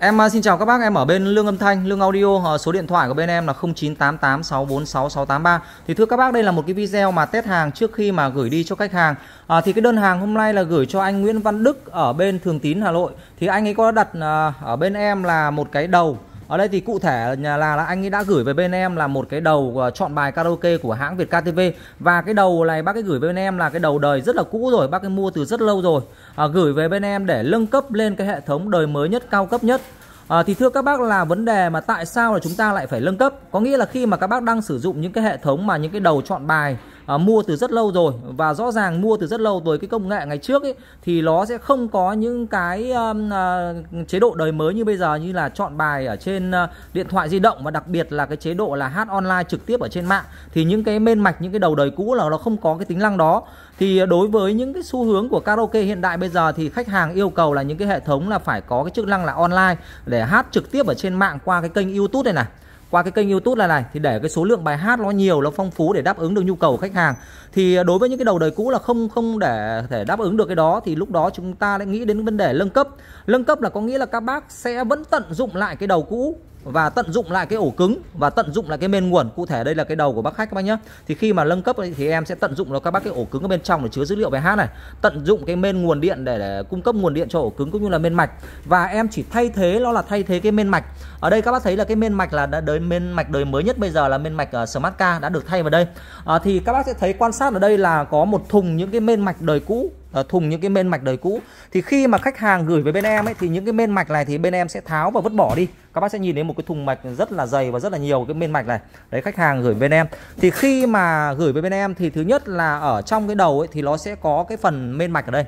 Em à, xin chào các bác, em ở bên Lương Âm Thanh, Lương Audio, ờ, số điện thoại của bên em là 0988646683. Thì thưa các bác, đây là một cái video mà test hàng trước khi mà gửi đi cho khách hàng. À, thì cái đơn hàng hôm nay là gửi cho anh Nguyễn Văn Đức ở bên Thường Tín Hà Nội. Thì anh ấy có đặt à, ở bên em là một cái đầu ở đây thì cụ thể là, là anh ấy đã gửi về bên em là một cái đầu à, chọn bài karaoke của hãng Việt KTV và cái đầu này bác ấy gửi về bên em là cái đầu đời rất là cũ rồi bác ấy mua từ rất lâu rồi à, gửi về bên em để nâng cấp lên cái hệ thống đời mới nhất cao cấp nhất À, thì thưa các bác là vấn đề mà tại sao là chúng ta lại phải nâng cấp có nghĩa là khi mà các bác đang sử dụng những cái hệ thống mà những cái đầu chọn bài à, mua từ rất lâu rồi và rõ ràng mua từ rất lâu rồi cái công nghệ ngày trước ấy thì nó sẽ không có những cái um, uh, chế độ đời mới như bây giờ như là chọn bài ở trên uh, điện thoại di động và đặc biệt là cái chế độ là hát online trực tiếp ở trên mạng thì những cái mênh mạch những cái đầu đời cũ là nó không có cái tính năng đó thì đối với những cái xu hướng của karaoke hiện đại bây giờ thì khách hàng yêu cầu là những cái hệ thống là phải có cái chức năng là online để để hát trực tiếp ở trên mạng qua cái kênh YouTube này này qua cái kênh YouTube này này thì để cái số lượng bài hát nó nhiều nó phong phú để đáp ứng được nhu cầu của khách hàng thì ờ, đối với những cái đầu đời cũ là không không để thể đáp ứng được cái đó thì lúc đó chúng ta lại nghĩ đến vấn đề nâng cấp nâng cấp là có nghĩa là các bác sẽ vẫn tận dụng lại cái đầu cũ và tận dụng lại cái ổ cứng và tận dụng lại cái bên nguồn cụ thể đây là cái đầu của bác khách các bác nhé thì khi mà nâng cấp thì em sẽ tận dụng nó các bác cái ổ cứng ở bên trong để chứa dữ liệu về hát này tận dụng cái bên nguồn điện để, để cung cấp nguồn điện cho ổ cứng cũng như là bên mạch và em chỉ thay thế nó là thay thế cái bên mạch ở đây các bác thấy là cái bên mạch là đã đời bên mạch đời mới nhất bây giờ là bên mạch uh, smart car đã được thay vào đây à, thì các bác sẽ thấy quan sát ở đây là có một thùng những cái bên mạch đời cũ Ờ, thùng những cái bên mạch đời cũ thì khi mà khách hàng gửi về bên em ấy thì những cái bên mạch này thì bên em sẽ tháo và vứt bỏ đi các bác sẽ nhìn thấy một cái thùng mạch rất là dày và rất là nhiều cái bên mạch này đấy khách hàng gửi bên em thì khi mà gửi về bên em thì thứ nhất là ở trong cái đầu ấy thì nó sẽ có cái phần bên mạch ở đây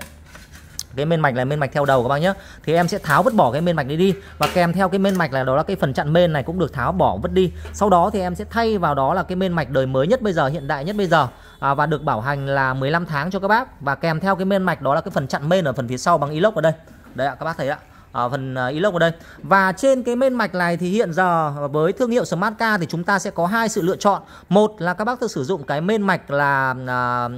cái men mạch là men mạch theo đầu các bác nhé thì em sẽ tháo vứt bỏ cái men mạch đi đi và kèm theo cái men mạch là đó là cái phần chặn men này cũng được tháo bỏ vứt đi sau đó thì em sẽ thay vào đó là cái men mạch đời mới nhất bây giờ hiện đại nhất bây giờ à, và được bảo hành là 15 tháng cho các bác và kèm theo cái men mạch đó là cái phần chặn men ở phần phía sau bằng inox ở đây đấy ạ các bác thấy ạ ở ờ, phần ờ, inox ở đây và trên cái mên mạch này thì hiện giờ với thương hiệu Smartca thì chúng ta sẽ có hai sự lựa chọn một là các bác tự sử dụng cái mên mạch là ờ,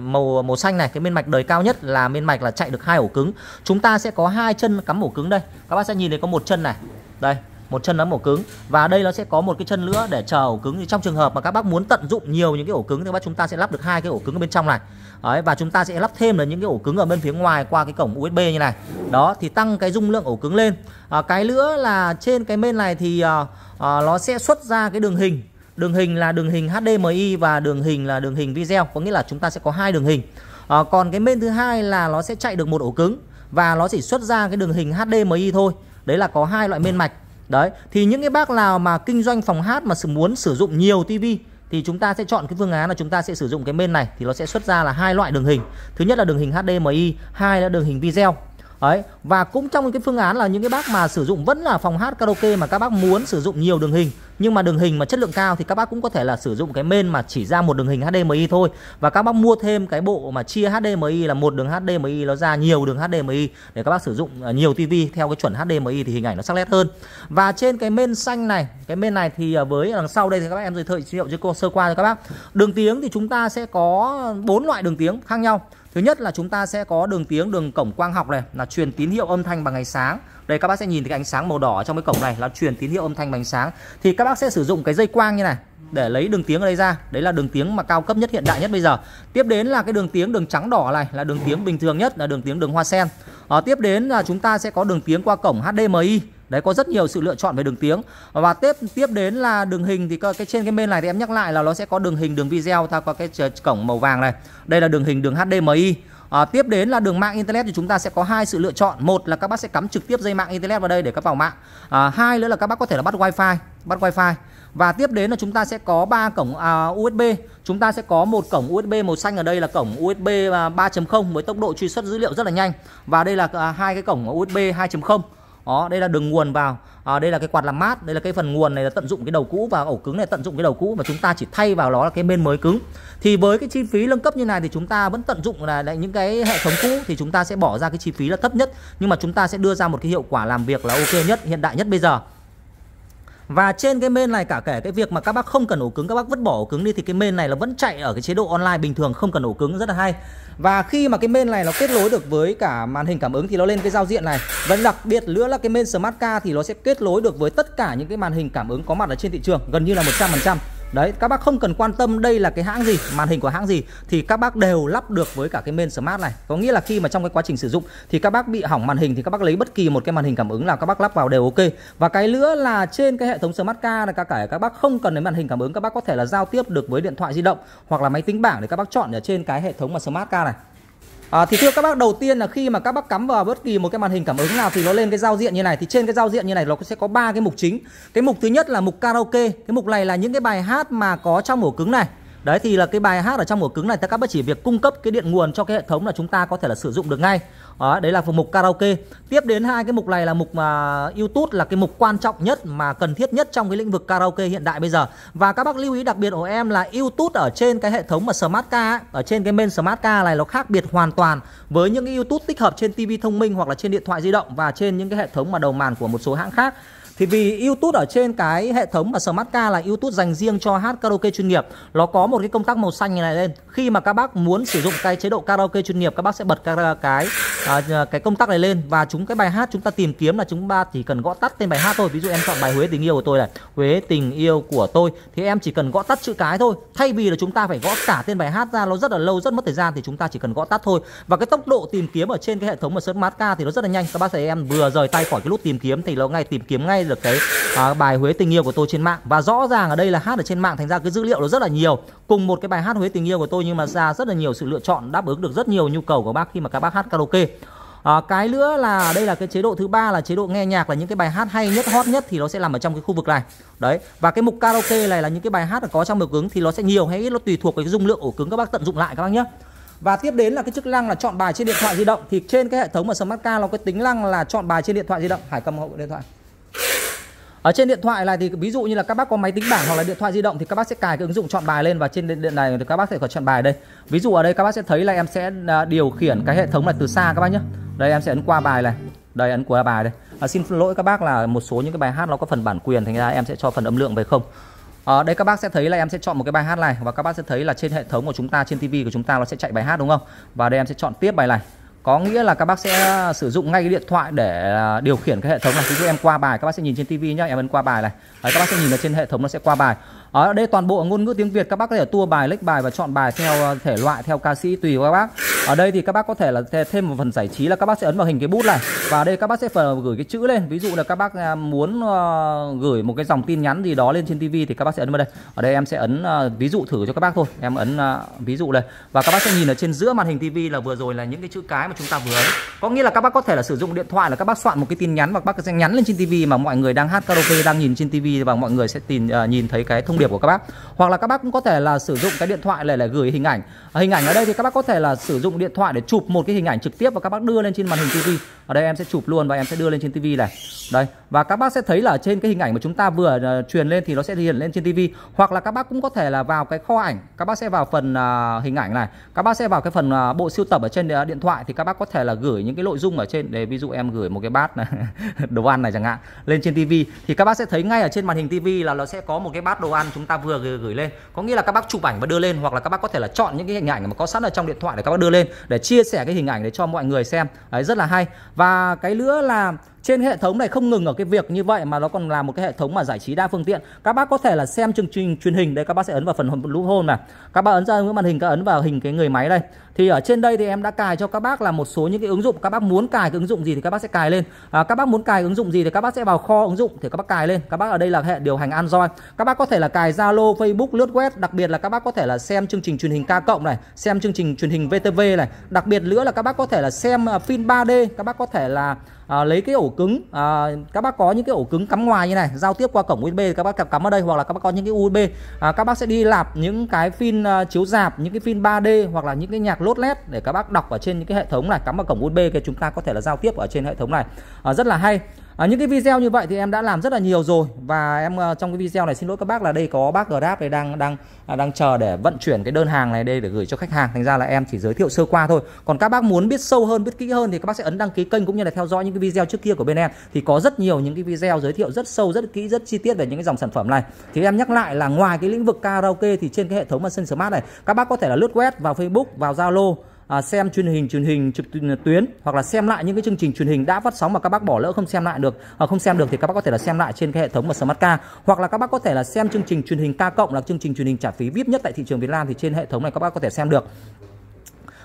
màu màu xanh này cái mên mạch đời cao nhất là mên mạch là chạy được hai ổ cứng chúng ta sẽ có hai chân cắm ổ cứng đây các bác sẽ nhìn thấy có một chân này đây một chân nắm ổ cứng và đây nó sẽ có một cái chân nữa để chờ ổ cứng thì trong trường hợp mà các bác muốn tận dụng nhiều những cái ổ cứng thì các bác chúng ta sẽ lắp được hai cái ổ cứng ở bên trong này đấy và chúng ta sẽ lắp thêm là những cái ổ cứng ở bên phía ngoài qua cái cổng USB như này đó thì tăng cái dung lượng ổ cứng lên à, cái nữa là trên cái bên này thì à, à, nó sẽ xuất ra cái đường hình đường hình là đường hình HDMI và đường hình là đường hình video có nghĩa là chúng ta sẽ có hai đường hình à, còn cái bên thứ hai là nó sẽ chạy được một ổ cứng và nó chỉ xuất ra cái đường hình HDMI thôi đấy là có hai loại bên mạch Đấy, thì những cái bác nào mà kinh doanh phòng hát mà muốn sử dụng nhiều tivi thì chúng ta sẽ chọn cái phương án là chúng ta sẽ sử dụng cái bên này thì nó sẽ xuất ra là hai loại đường hình. Thứ nhất là đường hình HDMI, hai là đường hình video. Đấy. Và cũng trong cái phương án là những cái bác mà sử dụng vẫn là phòng hát karaoke mà các bác muốn sử dụng nhiều đường hình nhưng mà đường hình mà chất lượng cao thì các bác cũng có thể là sử dụng cái main mà chỉ ra một đường hình HDMI thôi và các bác mua thêm cái bộ mà chia HDMI là một đường HDMI nó ra nhiều đường HDMI để các bác sử dụng à, nhiều TV theo cái chuẩn HDMI thì hình ảnh nó sắc nét hơn. Và trên cái main xanh này, cái main này thì à, với đằng sau đây thì các bác em giới thiệu cho cô sơ qua cho các bác. Đường tiếng thì chúng ta sẽ có bốn loại đường tiếng khác nhau. Thứ nhất là chúng ta sẽ có đường tiếng, đường cổng quang học này là truyền tín hiệu âm thanh bằng ánh sáng. Đây các bác sẽ nhìn thấy cái ánh sáng màu đỏ trong cái cổng này là truyền tín hiệu âm thanh bằng ánh sáng. Thì các bác sẽ sử dụng cái dây quang như này để lấy đường tiếng ở đây ra. Đấy là đường tiếng mà cao cấp nhất hiện đại nhất bây giờ. Tiếp đến là cái đường tiếng đường trắng đỏ này là đường tiếng bình thường nhất là đường tiếng đường hoa sen. À, tiếp đến là chúng ta sẽ có đường tiếng qua cổng HDMI đấy có rất nhiều sự lựa chọn về đường tiếng và tiếp tiếp đến là đường hình thì cái trên cái bên này thì em nhắc lại là nó sẽ có đường hình đường video ta có cái cổng màu vàng này đây là đường hình đường HDMI À, tiếp đến là đường mạng internet thì chúng ta sẽ có hai sự lựa chọn một là các bác sẽ cắm trực tiếp dây mạng internet vào đây để các vào mạng à, hai nữa là các bác có thể là bắt wifi bắt wifi và tiếp đến là chúng ta sẽ có ba cổng à, USB chúng ta sẽ có một cổng USB màu xanh ở đây là cổng USB 3.0 à, với tốc độ truy xuất dữ liệu rất là nhanh và đây là à, hai cái cổng USB 2.0 đó đây là đường nguồn vào à, đây là cái quạt làm mát đây là cái phần nguồn này là tận dụng cái đầu cũ và ổ cứng này tận dụng cái đầu cũ mà chúng ta chỉ thay vào đó là cái bên mới cứng thì với cái chi phí nâng cấp như này thì chúng ta vẫn tận dụng là những cái hệ thống cũ thì chúng ta sẽ bỏ ra cái chi phí là thấp nhất nhưng mà chúng ta sẽ đưa ra một cái hiệu quả làm việc là ok nhất hiện đại nhất bây giờ và trên cái main này cả kể cái việc mà các bác không cần ổ cứng các bác vứt bỏ ổ cứng đi thì cái main này là vẫn chạy ở cái chế độ online bình thường không cần ổ cứng rất là hay. Và khi mà cái main này nó kết nối được với cả màn hình cảm ứng thì nó lên cái giao diện này. Và đặc biệt nữa là cái main Smart Car thì nó sẽ kết nối được với tất cả những cái màn hình cảm ứng có mặt ở trên thị trường gần như là 100% đấy các bác không cần quan tâm đây là cái hãng gì màn hình của hãng gì thì các bác đều lắp được với cả cái main smart này có nghĩa là khi mà trong cái quá trình sử dụng thì các bác bị hỏng màn hình thì các bác lấy bất kỳ một cái màn hình cảm ứng nào các bác lắp vào đều ok và cái nữa là trên cái hệ thống smart car này cả cả các bác không cần đến màn hình cảm ứng các bác có thể là giao tiếp được với điện thoại di động hoặc là máy tính bảng để các bác chọn ở trên cái hệ thống mà smart car này À, thì thưa các bác đầu tiên là khi mà các bác cắm vào bất kỳ một cái màn hình cảm ứng nào thì nó lên cái giao diện như này thì trên cái giao diện như này nó sẽ có ba cái mục chính cái mục thứ nhất là mục karaoke cái mục này là những cái bài hát mà có trong ổ cứng này Đấy thì là cái bài hát ở trong ổ cứng này ta các bác chỉ việc cung cấp cái điện nguồn cho cái hệ thống là chúng ta có thể là sử dụng được ngay. Đó, đấy là phần mục karaoke. Tiếp đến hai cái mục này là mục mà YouTube là cái mục quan trọng nhất mà cần thiết nhất trong cái lĩnh vực karaoke hiện đại bây giờ. Và các bác lưu ý đặc biệt của em là YouTube ở trên cái hệ thống mà Smart Car ở trên cái main Smart Car này nó khác biệt hoàn toàn với những cái YouTube tích hợp trên TV thông minh hoặc là trên điện thoại di động và trên những cái hệ thống mà đầu màn của một số hãng khác thì vì YouTube ở trên cái hệ thống mà Smartca là YouTube dành riêng cho hát karaoke chuyên nghiệp nó có một cái công tắc màu xanh như này lên khi mà các bác muốn sử dụng cái chế độ karaoke chuyên nghiệp các bác sẽ bật cái cái, à, cái công tắc này lên và chúng cái bài hát chúng ta tìm kiếm là chúng ta chỉ cần gõ tắt tên bài hát thôi ví dụ em chọn bài Huế tình yêu của tôi này Huế tình yêu của tôi thì em chỉ cần gõ tắt chữ cái thôi thay vì là chúng ta phải gõ cả tên bài hát ra nó rất là lâu rất mất thời gian thì chúng ta chỉ cần gõ tắt thôi và cái tốc độ tìm kiếm ở trên cái hệ thống mà Smartca thì nó rất là nhanh các bác thấy em vừa rời tay khỏi cái nút tìm kiếm thì nó ngay tìm kiếm ngay được cái uh, bài Huế tình yêu của tôi trên mạng và rõ ràng ở đây là hát ở trên mạng thành ra cái dữ liệu nó rất là nhiều cùng một cái bài hát Huế tình yêu của tôi nhưng mà ra rất là nhiều sự lựa chọn đáp ứng được rất nhiều nhu cầu của bác khi mà các bác hát karaoke À, cái nữa là đây là cái chế độ thứ ba là chế độ nghe nhạc là những cái bài hát hay nhất hot nhất thì nó sẽ nằm ở trong cái khu vực này đấy và cái mục karaoke này là những cái bài hát có trong biểu cứng thì nó sẽ nhiều hay ít nó tùy thuộc cái dung lượng ổ cứng các bác tận dụng lại các bác nhé và tiếp đến là cái chức năng là chọn bài trên điện thoại di động thì trên cái hệ thống mà smartcard nó có tính năng là chọn bài trên điện thoại di động hải cầm hộ điện thoại ở trên điện thoại này thì ví dụ như là các bác có máy tính bảng hoặc là điện thoại di động thì các bác sẽ cài cái ứng dụng chọn bài lên và trên điện này thì các bác sẽ có chọn bài đây ví dụ ở đây các bác sẽ thấy là em sẽ à, điều khiển cái hệ thống này từ xa các bác nhé đây em sẽ ấn qua bài này đây ấn qua bài đây à, xin lỗi các bác là một số những cái bài hát nó có phần bản quyền thành ra em sẽ cho phần âm lượng về không ở ờ, à, đây các bác sẽ thấy là em sẽ chọn một cái bài hát này và các bác sẽ thấy là trên hệ thống của chúng ta trên tivi của chúng ta nó sẽ chạy bài hát đúng không và đây em sẽ chọn tiếp bài này có nghĩa là các bác sẽ à, sử dụng ngay cái điện thoại để à, điều khiển cái hệ thống này ví dụ em qua bài các bác sẽ nhìn trên tivi nhá em ấn qua bài này Đấy, các bác sẽ nhìn ở trên hệ thống nó sẽ qua bài ở đây toàn bộ ngôn ngữ tiếng Việt các bác có thể tua bài, lách bài và chọn bài theo thể loại theo ca sĩ tùy của các bác. Ở đây thì các bác có thể là thêm một phần giải trí là các bác sẽ ấn vào hình cái bút này và đây các bác sẽ phần gửi cái chữ lên. Ví dụ là các bác muốn gửi một cái dòng tin nhắn gì đó lên trên TV thì các bác sẽ ấn vào đây. Ở đây em sẽ ấn ví dụ thử cho các bác thôi. Em ấn ví dụ đây và các bác sẽ nhìn ở trên giữa màn hình TV là vừa rồi là những cái chữ cái mà chúng ta vừa ấn. Có nghĩa là các bác có thể là sử dụng điện thoại là các bác soạn một cái tin nhắn và các bác sẽ nhắn lên trên TV mà mọi người đang hát karaoke đang nhìn trên TV và mọi người sẽ tìm nhìn thấy cái thông điệp của các bác hoặc là các bác cũng có thể là sử dụng cái điện thoại này là gửi hình ảnh à, hình ảnh ở đây thì các bác có thể là sử dụng điện thoại để chụp một cái hình ảnh trực tiếp và các bác đưa lên trên màn hình TV ở đây em sẽ chụp luôn và em sẽ đưa lên trên TV này đây và các bác sẽ thấy là trên cái hình ảnh mà chúng ta vừa à, truyền lên thì nó sẽ hiện lên trên TV hoặc là các bác cũng có thể là vào cái kho ảnh các bác sẽ vào phần à, hình ảnh này các bác sẽ vào cái phần bộ siêu tập ở trên điện thoại thì các bác có thể là gửi những cái nội dung ở trên để ví dụ em gửi một cái bát này đồ ăn này chẳng hạn lên trên TV thì các bác sẽ thấy ngay ở trên màn hình TV là nó sẽ có một cái bát đồ ăn chúng ta vừa gửi, lên có nghĩa là các bác chụp ảnh và đưa lên hoặc là các bác có thể là chọn những cái hình ảnh mà có sẵn ở trong điện thoại để các bác đưa lên để chia sẻ cái hình ảnh để cho mọi người xem đấy rất là hay và cái nữa là trên hệ thống này không ngừng ở cái việc như vậy mà nó còn là một cái hệ thống mà giải trí đa phương tiện các bác có thể là xem chương trình truyền hình đây các bác sẽ ấn vào phần lũ hôn này các bác ấn ra những màn hình các ấn vào hình cái người máy đây thì ở trên đây thì em đã cài cho các bác là một số những cái ứng dụng các bác muốn cài cái ứng dụng gì thì các bác sẽ cài lên à, các bác muốn cài ứng dụng gì thì các bác sẽ vào kho ứng dụng thì các bác cài lên các bác ở đây là hệ điều hành android các bác có thể là cài zalo facebook lướt web đặc biệt là các bác có thể là xem chương trình truyền hình ca cộng này xem chương trình truyền hình vtv này đặc biệt nữa là các bác có thể là xem à, phim 3d các bác có thể là à, lấy cái ổ cứng à, các bác có những cái ổ cứng cắm ngoài như này giao tiếp qua cổng USB các bác cắm ở đây hoặc là các bác có những cái USB à, ờ, các bác sẽ đi lạp những cái phim à, chiếu dạp những cái phim 3D hoặc là những cái nhạc lốt led để các bác đọc ở trên những cái hệ thống này cắm vào cổng USB thì chúng ta có thể là giao tiếp ở trên hệ thống này à, rất là hay À, những cái video như vậy thì em đã làm rất là nhiều rồi và em uh, trong cái video này xin lỗi các bác là đây có bác Grab này đang đang uh, đang chờ để vận chuyển cái đơn hàng này đây để gửi cho khách hàng thành ra là em chỉ giới thiệu sơ qua thôi còn các bác muốn biết sâu hơn biết kỹ hơn thì các bác sẽ ấn đăng ký kênh cũng như là theo dõi những cái video trước kia của bên em thì có rất nhiều những cái video giới thiệu rất sâu rất kỹ rất chi tiết về những cái dòng sản phẩm này thì em nhắc lại là ngoài cái lĩnh vực karaoke thì trên cái hệ thống mà sân smart này các bác có thể là lướt web vào Facebook vào Zalo À, xem truyền hình truyền hình trực tuyến hoặc là xem lại những cái chương trình truyền hình đã phát sóng mà các bác bỏ lỡ không xem lại được hoặc à, không xem được thì các bác có thể là xem lại trên cái hệ thống của Smartca hoặc là các bác có thể là xem chương trình truyền hình K cộng là chương trình truyền hình trả phí vip nhất tại thị trường Việt Nam thì trên hệ thống này các bác có thể xem được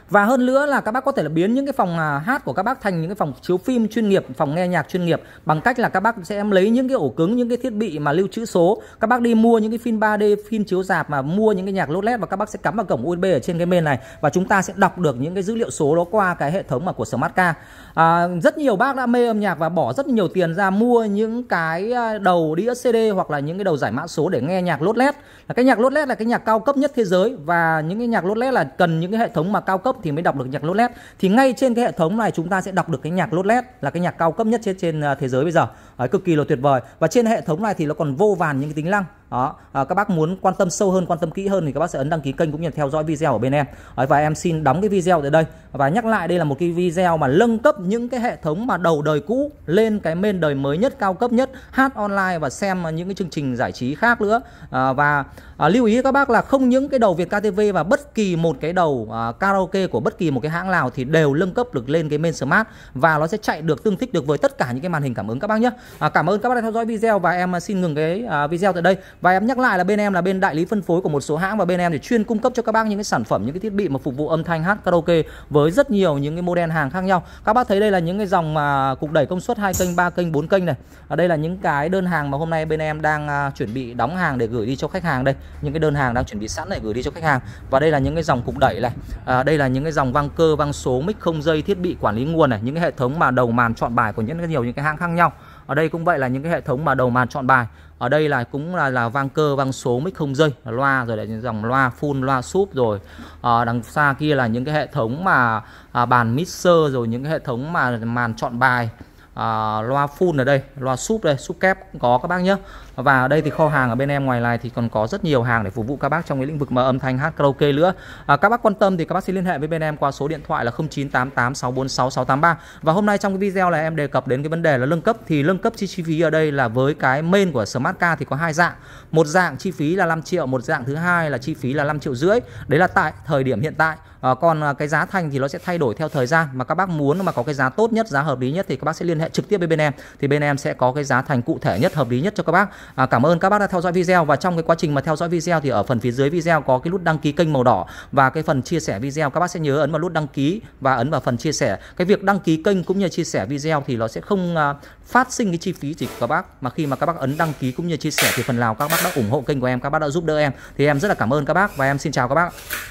và hơn nữa là các bác có thể là biến những cái phòng hát của các bác thành những cái phòng chiếu phim chuyên nghiệp phòng nghe nhạc chuyên nghiệp bằng cách là các bác sẽ em lấy những cái ổ cứng những cái thiết bị mà lưu trữ số các bác đi mua những cái phim 3D phim chiếu dạp mà mua những cái nhạc lốt led và các bác sẽ cắm vào cổng USB ở trên cái bên này và chúng ta sẽ đọc được những cái dữ liệu số đó qua cái hệ thống mà của Smartcar à, rất nhiều bác đã mê âm nhạc và bỏ rất nhiều tiền ra mua những cái đầu đĩa CD hoặc là những cái đầu giải mã số để nghe nhạc lốt led là cái nhạc lốt led là cái nhạc cao cấp nhất thế giới và những cái nhạc lốt led là cần những cái hệ thống mà cao cấp cấp thì mới đọc được nhạc lốt led thì ngay trên cái hệ thống này chúng ta sẽ đọc được cái nhạc lốt led là cái nhạc cao cấp nhất trên trên à, thế giới bây giờ à, cực kỳ là tuyệt vời và trên hệ thống này thì nó còn vô vàn những cái tính năng đó à, các bác muốn quan tâm sâu hơn quan tâm kỹ hơn thì các bác sẽ ấn đăng ký kênh cũng như theo dõi video ở bên em à, và em xin đóng cái video tại đây và nhắc lại đây là một cái video mà nâng cấp những cái hệ thống mà đầu đời cũ lên cái main đời mới nhất cao cấp nhất hát online và xem những cái chương trình giải trí khác nữa à, và à, lưu ý các bác là không những cái đầu Việt KTV và bất kỳ một cái đầu à, karaoke của bất kỳ một cái hãng nào thì đều nâng cấp được lên cái main smart và nó sẽ chạy được tương thích được với tất cả những cái màn hình cảm ứng các bác nhé à, cảm ơn các bạn đã theo dõi video và em à, xin ngừng cái à, video tại đây và em nhắc lại là bên em là bên đại lý phân phối của một số hãng và bên em thì chuyên cung cấp cho các bác những cái sản phẩm những cái thiết bị mà phục vụ âm thanh hát karaoke với rất nhiều những cái model hàng khác nhau các bác thấy đây là những cái dòng mà cục đẩy công suất hai kênh ba kênh bốn kênh này ở đây là những cái đơn hàng mà hôm nay bên em đang à, chuẩn bị đóng hàng để gửi đi cho khách hàng đây những cái đơn hàng đang chuẩn bị sẵn để gửi đi cho khách hàng và đây là những cái dòng cục đẩy này à, đây là những cái dòng vang cơ vang số mic không dây thiết bị quản lý nguồn này những cái hệ thống mà đầu màn chọn bài của những cái nhiều những cái hãng khác nhau ở đây cũng vậy là những cái hệ thống mà đầu màn chọn bài ở đây là cũng là là vang cơ vang số mic không dây loa rồi lại dòng loa full loa súp rồi ở ờ, đằng xa kia là những cái hệ thống mà à, bàn mixer rồi những cái hệ thống mà màn chọn bài à, loa full ở đây loa súp đây súp kép có các bác nhé và ở đây thì kho hàng ở bên em ngoài này thì còn có rất nhiều hàng để phục vụ các bác trong cái lĩnh vực mà âm thanh hát karaoke nữa à, các bác quan tâm thì các bác xin liên hệ với bên em qua số điện thoại là 0988646683 và hôm nay trong cái video này em đề cập đến cái vấn đề là nâng cấp thì nâng cấp chi, chi phí ở đây là với cái main của smart car thì có hai dạng một dạng chi phí là 5 triệu một dạng thứ hai là chi phí là 5 triệu rưỡi đấy là tại thời điểm hiện tại à, còn à, cái giá thành thì nó sẽ thay đổi theo thời gian mà các bác muốn mà có cái giá tốt nhất giá hợp lý nhất thì các bác sẽ liên hệ trực tiếp với bên em thì bên em sẽ có cái giá thành cụ thể nhất hợp lý nhất cho các bác à, cảm ơn các bác đã theo dõi video và trong cái quá trình mà theo dõi video thì ở phần phía dưới video có cái nút đăng ký kênh màu đỏ và cái phần chia sẻ video các bác sẽ nhớ ấn vào nút đăng ký và ấn vào phần chia sẻ cái việc đăng ký kênh cũng như chia sẻ video thì nó sẽ không à, phát sinh cái chi phí gì các bác mà khi mà các bác ấn đăng ký cũng như chia sẻ thì phần nào các bác đã ủng hộ kênh của em các bác đã giúp đỡ em thì em rất là cảm ơn các bác và em xin chào các bác